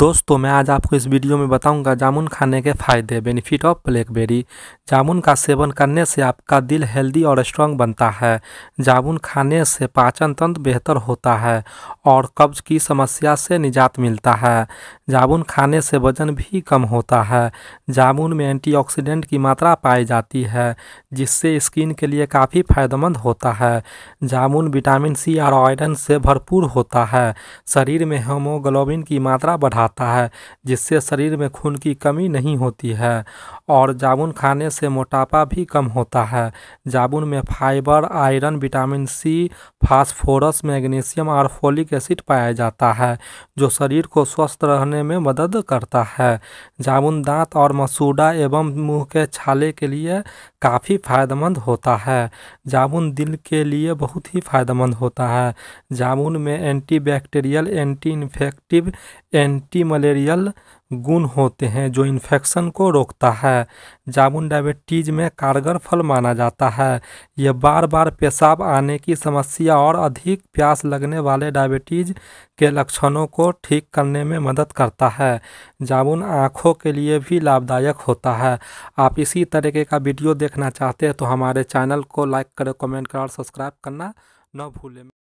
दोस्तों मैं आज आपको इस वीडियो में बताऊंगा जामुन खाने के फायदे बेनिफिट ऑफ ब्लैकबेरी जामुन का सेवन करने से आपका दिल हेल्दी और स्ट्रांग बनता है जामुन खाने से पाचन तंत्र बेहतर होता है और कब्ज की समस्या से निजात मिलता है जामुन खाने से वजन भी कम होता है जामुन में एंटीऑक्सीडेंट की मात्रा पाई जाती है जिससे स्किन के लिए काफ़ी फायदेमंद होता है जामुन विटामिन सी और आयरन से भरपूर होता है शरीर में होमोग्लोबिन की मात्रा बढ़ा बढ़ाता है जिससे शरीर में खून की कमी नहीं होती है और जामुन खाने से मोटापा भी कम होता है जामुन में fibre iron vitamin C phosphorus magnesium और फोलिक एसिड पाया जाता है जो शरीर को स्वस्थ रहने में मदद करता है जामुन दांत और मसूड़ा एवं मुंह के छाले के लिए काफ़ी फ़ायदेमंद होता है जामुन दिल के लिए बहुत ही फ़ायदेमंद होता है जामुन में antibacterial anti infective anti malarial गुण होते हैं जो इन्फेक्शन को रोकता है जामुन डायबिटीज में कारगर फल माना जाता है यह बार बार पेशाब आने की समस्या और अधिक प्यास लगने वाले डायबिटीज के लक्षणों को ठीक करने में मदद करता है जामुन आँखों के लिए भी लाभदायक होता है आप इसी तरीके का वीडियो देखना चाहते हैं तो हमारे चैनल को लाइक करें कमेंट करें और सब्सक्राइब करना न भूलें